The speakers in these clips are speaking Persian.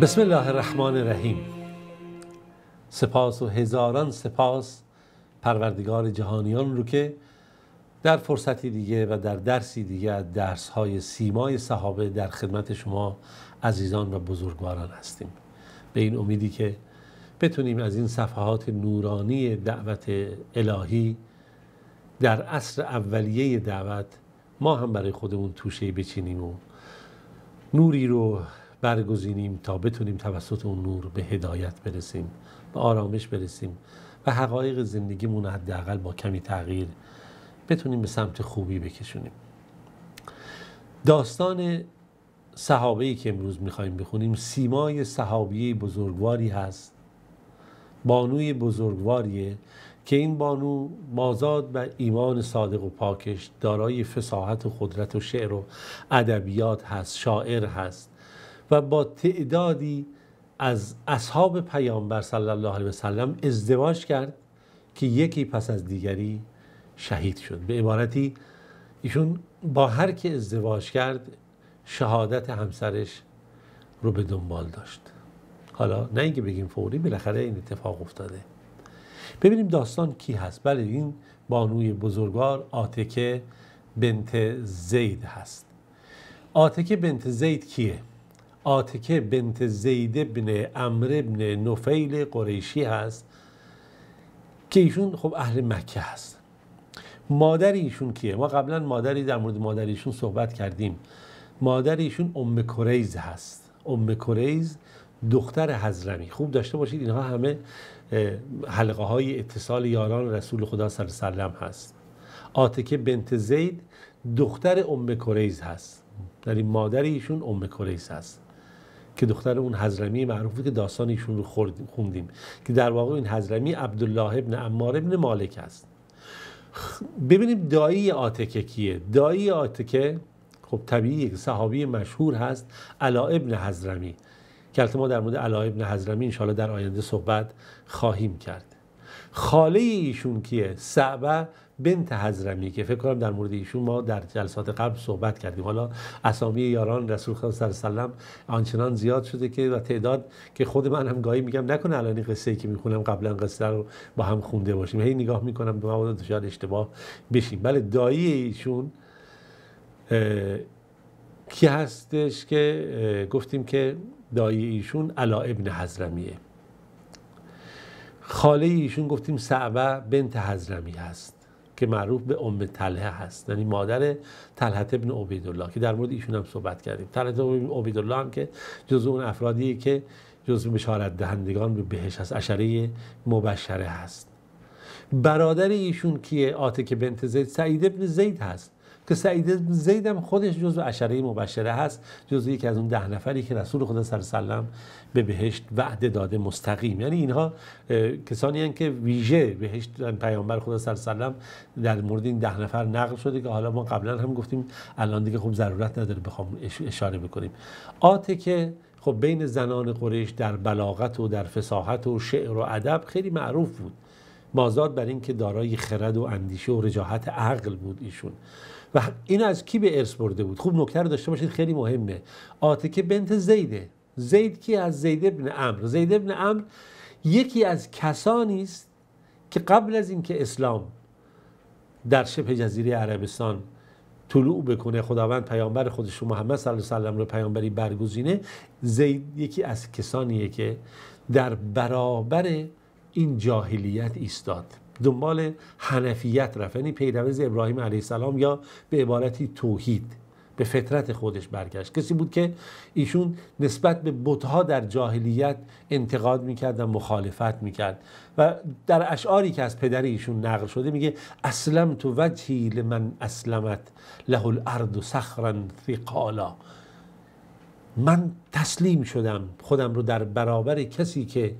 بسم الله الرحمن الرحیم سپاس و هزاران سپاس پروردگار جهانیان رو که در فرصتی دیگه و در درسی دیگه درس های سیمای صحابه در خدمت شما عزیزان و بزرگواران هستیم به این امیدی که بتونیم از این صفحات نورانی دعوت الهی در عصر اولیه دعوت ما هم برای خودمون توشه بچینیم و نوری رو برگزینیم تا بتونیم توسط اون نور به هدایت برسیم به آرامش برسیم و حقایق زندگیمون حداقل با کمی تغییر بتونیم به سمت خوبی بکشونیم داستان صحابه ای که امروز میخوایم بخونیم سیمای صحابیه بزرگواری هست بانوی بزرگواریه که این بانو مازاد و ایمان صادق و پاکش دارای فساحت و قدرت و شعر و ادبیات هست شاعر هست و با تعدادی از اصحاب پیامبر صلی الله علیه وسلم ازدواج کرد که یکی پس از دیگری شهید شد به عبارتی ایشون با هر که ازدواج کرد شهادت همسرش رو به دنبال داشت حالا نه اینکه بگیم فوری بالاخره این اتفاق افتاده ببینیم داستان کی هست بله این بانوی بزرگوار آتکه بنت زید هست آتکه بنت زید کیه آتکه بنت زید ابن امر ابن نفیل قریشی هست که ایشون خب اهل مکه هست مادر ایشون کیه ما قبلا مادری در مورد مادر ایشون صحبت کردیم مادر ایشون ام کوریز هست ام کریز دختر حضرمی خوب داشته باشید اینها همه حلقه های اتصال یاران رسول خدا صلی الله هست آتکه بنت زید دختر ام کریز هست در یعنی این مادر ایشون ام کوریز هست که دختر اون حضرمی معروفه که داستان ایشون رو خوندیم که در واقع این حضرمی عبدالله ابن عمار ابن مالک است ببینیم دایی آتکه کیه دایی آتکه خب طبیعی صحابی مشهور هست علا ابن حضرمی که البته ما در مورد علا ابن حضرمی انشاءالله در آینده صحبت خواهیم کرد خاله ایشون کیه؟ سعبه بنت حضرمی که فکر کنم در مورد ایشون ما در جلسات قبل صحبت کردیم حالا اسامی یاران رسول خدا صلی الله علیه آنچنان زیاد شده که و تعداد که خود من هم گاهی میگم نکنه الان این قصه ای که میخونم قبلا قصه رو با هم خونده باشیم هی نگاه میکنم به مواد شاید اشتباه بشیم بله دایی ایشون کی هستش که گفتیم که دایی ایشون علا ابن حضرمیه خاله ایشون گفتیم سعبه بنت حضرمی هست که معروف به ام تله هست یعنی مادر طلحه ابن عبیدالله که در مورد ایشون هم صحبت کردیم طلحه ابن عبیدالله هم که جزو اون افرادی که جزو بشارت دهندگان به بهش هست اشره مبشره هست برادر ایشون کیه آتک بنت زید سعید ابن زید هست که سعید زیدم خودش جزو عشره مبشره هست جزء یکی از اون ده نفری که رسول خدا صلی به بهشت وعده داده مستقیم یعنی اینها کسانی هستند که ویژه بهشت پیامبر خدا صلی در مورد این ده نفر نقل شده که حالا ما قبلا هم گفتیم الان دیگه خب ضرورت نداره بخوام اشاره بکنیم آته که خب بین زنان قریش در بلاغت و در فصاحت و شعر و ادب خیلی معروف بود مازاد بر اینکه دارای خرد و اندیشه و رجاحت عقل بود ایشون و این از کی به ارث برده بود خوب نکته رو داشته باشید خیلی مهمه آتکه بنت زیده زید کی از زید ابن امر زید ابن امر یکی از کسانی است که قبل از اینکه اسلام در شبه جزیره عربستان طلوع بکنه خداوند پیامبر خودش محمد صلی الله علیه و رو پیامبری برگزینه زید یکی از کسانیه که در برابر این جاهلیت ایستاد دنبال حنفیت رفت یعنی پیروز ابراهیم علیه السلام یا به عبارتی توحید به فطرت خودش برگشت کسی بود که ایشون نسبت به بتها در جاهلیت انتقاد میکرد و مخالفت میکرد و در اشعاری که از پدر ایشون نقل شده میگه اسلم تو وجهی لمن اسلمت له الارض صخرا ثقالا من تسلیم شدم خودم رو در برابر کسی که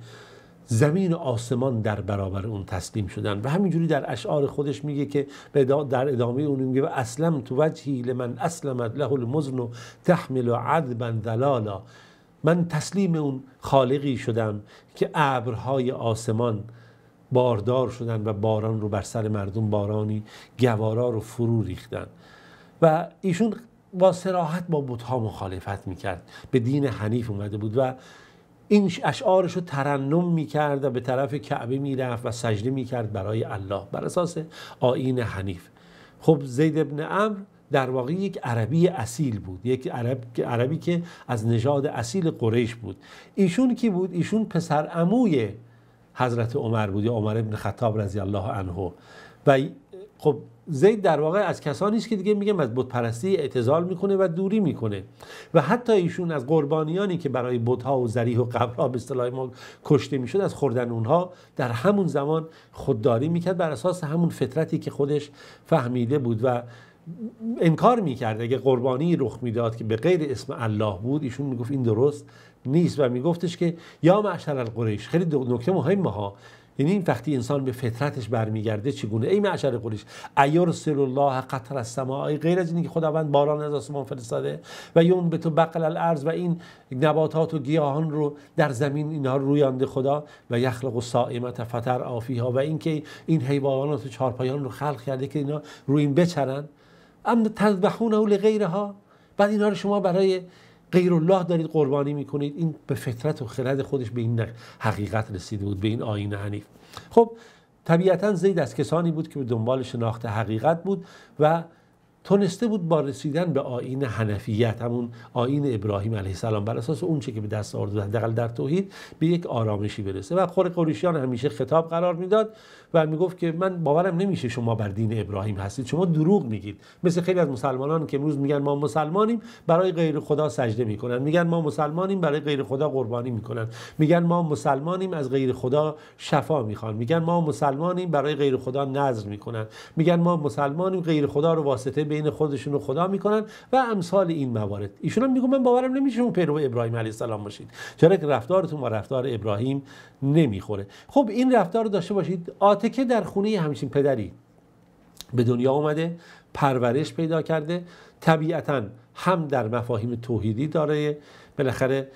زمین و آسمان در برابر اون تسلیم شدن و همینجوری در اشعار خودش میگه که در ادامه اون میگه و اسلم تو وجهی لمن اسلمت له المزن و تحمل و عذبا ذلالا من تسلیم اون خالقی شدم که ابرهای آسمان باردار شدن و باران رو بر سر مردم بارانی گوارا رو فرو ریختن و ایشون با سراحت با بتها مخالفت میکرد به دین حنیف اومده بود و این اشعارش رو ترنم میکرد و به طرف کعبه میرفت و سجده میکرد برای الله بر اساس آین حنیف خب زید ابن امر در واقع یک عربی اصیل بود یک عرب، عربی که از نژاد اصیل قریش بود ایشون کی بود ایشون پسر عموی حضرت عمر بود یا عمر ابن خطاب رضی الله عنه و خب زید در واقع از کسانی است که دیگه میگم از بت پرستی اعتزال میکنه و دوری میکنه و حتی ایشون از قربانیانی که برای بت و ذریح و قبرها به اصطلاح ما کشته میشد از خوردن اونها در همون زمان خودداری میکرد بر اساس همون فطرتی که خودش فهمیده بود و انکار میکرد اگه قربانی رخ میداد که به غیر اسم الله بود ایشون میگفت این درست نیست و میگفتش که یا معشر القریش خیلی نکته مهم ها یعنی این وقتی انسان به فطرتش برمیگرده چگونه ای معشر قریش سر الله قطر سمای غیر از اینکه خداوند باران از آسمان فرستاده و یون به تو بقل الارض و این نباتات و گیاهان رو در زمین اینها رویانده خدا و یخلق و سائمت فتر آفیها و اینکه این حیوانات و چارپایان رو خلق کرده که اینا روی این بچرن ام اول غیرها بعد اینا رو شما برای غیر الله دارید قربانی میکنید این به فطرت و خرد خودش به این حقیقت رسیده بود به این آین حنیف خب طبیعتا زید از کسانی بود که به دنبال شناخت حقیقت بود و تونسته بود با رسیدن به آین حنفیت همون آین ابراهیم علیه السلام بر اساس اونچه که به دست آورده دقل در توحید به یک آرامشی برسه و خور قریشیان همیشه خطاب قرار میداد و میگفت که من باورم نمیشه شما بر دین ابراهیم هستید شما دروغ میگید مثل خیلی از مسلمانان که امروز میگن ما مسلمانیم برای غیر خدا سجده میکنن میگن ما مسلمانیم برای غیر خدا قربانی میکنن میگن ما مسلمانیم از غیر خدا شفا میخوان میگن ما مسلمانیم برای غیر خدا نذر میکنن میگن ما مسلمانیم غیر خدا رو واسطه بین خودشون و خدا میکنن و امثال این موارد ایشون هم میگن من باورم نمیشه اون پیرو ابراهیم علیه السلام باشید چرا که رفتارتون با رفتار ابراهیم نمیخوره خب این رفتار رو داشته باشید آتکه در خونه همچین پدری به دنیا اومده پرورش پیدا کرده طبیعتا هم در مفاهیم توحیدی داره بالاخره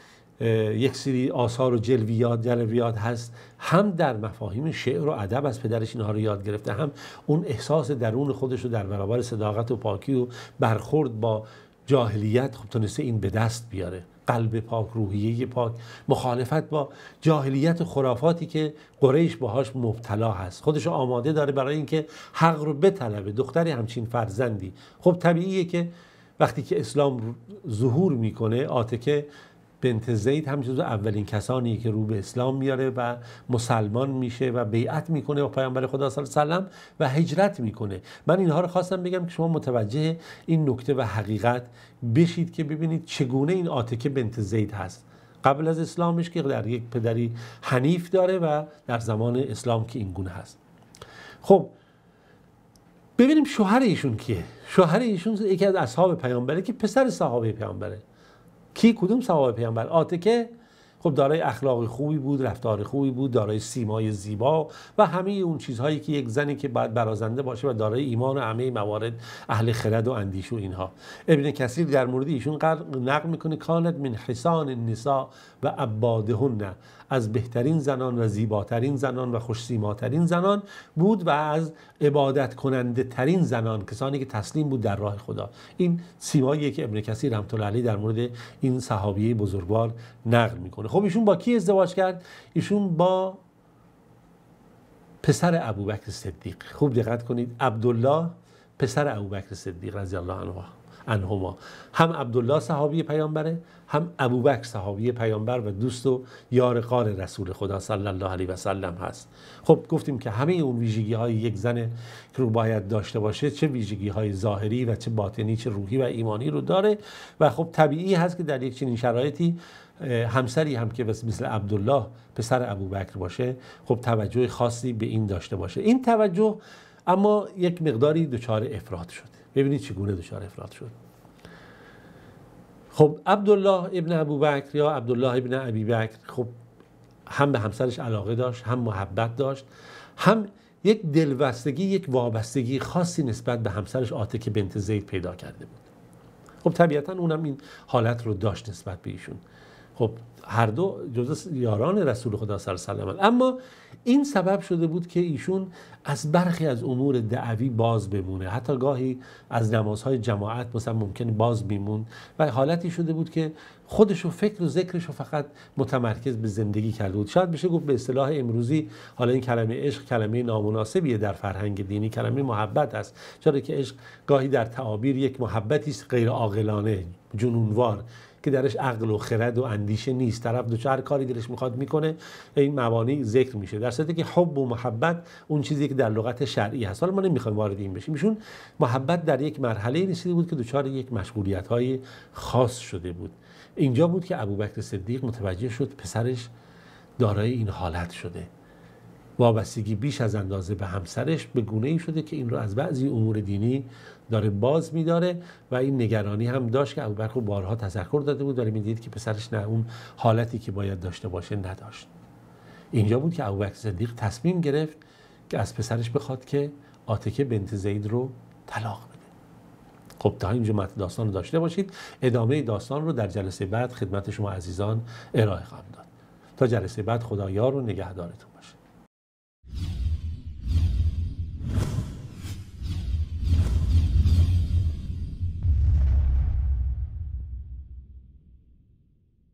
یک سری آثار و جلویات جلویات هست هم در مفاهیم شعر و ادب از پدرش اینها رو یاد گرفته هم اون احساس درون خودش رو در برابر صداقت و پاکی و برخورد با جاهلیت خب تونسته این به دست بیاره قلب پاک روحیه پاک مخالفت با جاهلیت و خرافاتی که قریش باهاش مبتلا هست خودش آماده داره برای اینکه حق رو بطلبه دختری همچین فرزندی خب طبیعیه که وقتی که اسلام ظهور میکنه آتکه بنت زید هم اولین کسانی که رو به اسلام میاره و مسلمان میشه و بیعت میکنه با پیامبر خدا صلی الله علیه و هجرت میکنه من اینها رو خواستم بگم که شما متوجه این نکته و حقیقت بشید که ببینید چگونه این آتکه بنت زید هست قبل از اسلامش که در یک پدری حنیف داره و در زمان اسلام که این گونه هست خب ببینیم شوهر ایشون کیه شوهر ایشون یکی از اصحاب پیامبره که پسر صحابه پیامبره کی کدوم صحابه پیامبر آتکه خب دارای اخلاق خوبی بود رفتار خوبی بود دارای سیمای زیبا و همه اون چیزهایی که یک زنی که باید برازنده باشه و دارای ایمان و همه موارد اهل خرد و اندیش و اینها ابن کثیر در مورد ایشون نقل میکنه کانت من حسان النساء و عبادهن از بهترین زنان و زیباترین زنان و خوش سیماترین زنان بود و از عبادت کننده ترین زنان کسانی که تسلیم بود در راه خدا این سیمایی که ابن کثیر رحمت علی در مورد این صحابیه بزرگوار نقل میکنه خب خب ایشون با کی ازدواج کرد ایشون با پسر ابوبکر صدیق خوب دقت کنید عبدالله پسر ابوبکر صدیق رضی الله عنه هما هم عبدالله صحابی پیامبره هم ابوبکر صحابی پیامبر و دوست و یار قار رسول خدا صلی الله علیه و سلم هست خب گفتیم که همه اون ویژگی های یک زن که رو باید داشته باشه چه ویژگی های ظاهری و چه باطنی چه روحی و ایمانی رو داره و خب طبیعی هست که در یک چنین شرایطی همسری هم که مثل عبدالله پسر ابوبکر باشه خب توجه خاصی به این داشته باشه این توجه اما یک مقداری دچار افراد شد ببینید چگونه دچار افراد شد خب عبدالله ابن ابوبکر یا عبدالله ابن ابی بکر خب هم به همسرش علاقه داشت هم محبت داشت هم یک دلبستگی یک وابستگی خاصی نسبت به همسرش آتک بنت زید پیدا کرده بود خب طبیعتا اونم این حالت رو داشت نسبت به ایشون خب هر دو جز یاران رسول خدا صلی الله علیه اما این سبب شده بود که ایشون از برخی از امور دعوی باز بمونه حتی گاهی از نمازهای جماعت مثلا ممکن باز بیمون و حالتی شده بود که خودش و فکر و ذکرش رو فقط متمرکز به زندگی کرده بود شاید بشه گفت به اصطلاح امروزی حالا این کلمه عشق کلمه نامناسبیه در فرهنگ دینی کلمه محبت است چرا که عشق گاهی در تعابیر یک محبتی است غیر جنونوار که درش عقل و خرد و اندیشه نیست طرف دو کاری دلش میخواد میکنه این موانع ذکر میشه در صورتی که حب و محبت اون چیزی که در لغت شرعی هست حالا ما نمیخوایم وارد این بشیم ایشون محبت در یک مرحله رسیده بود که دچار یک مشغولیت های خاص شده بود اینجا بود که ابوبکر صدیق متوجه شد پسرش دارای این حالت شده وابستگی بیش از اندازه به همسرش به گونه ای شده که این رو از بعضی امور دینی داره باز میداره و این نگرانی هم داشت که ابوبکر خب بارها تذکر داده بود داره میدید که پسرش نه اون حالتی که باید داشته باشه نداشت اینجا بود که ابوبکر صدیق تصمیم گرفت که از پسرش بخواد که آتکه بنت زید رو طلاق بده خب تا اینجا متن داستان رو داشته باشید ادامه داستان رو در جلسه بعد خدمت شما عزیزان ارائه خواهم داد تا جلسه بعد خدایا و نگهدارتون باشه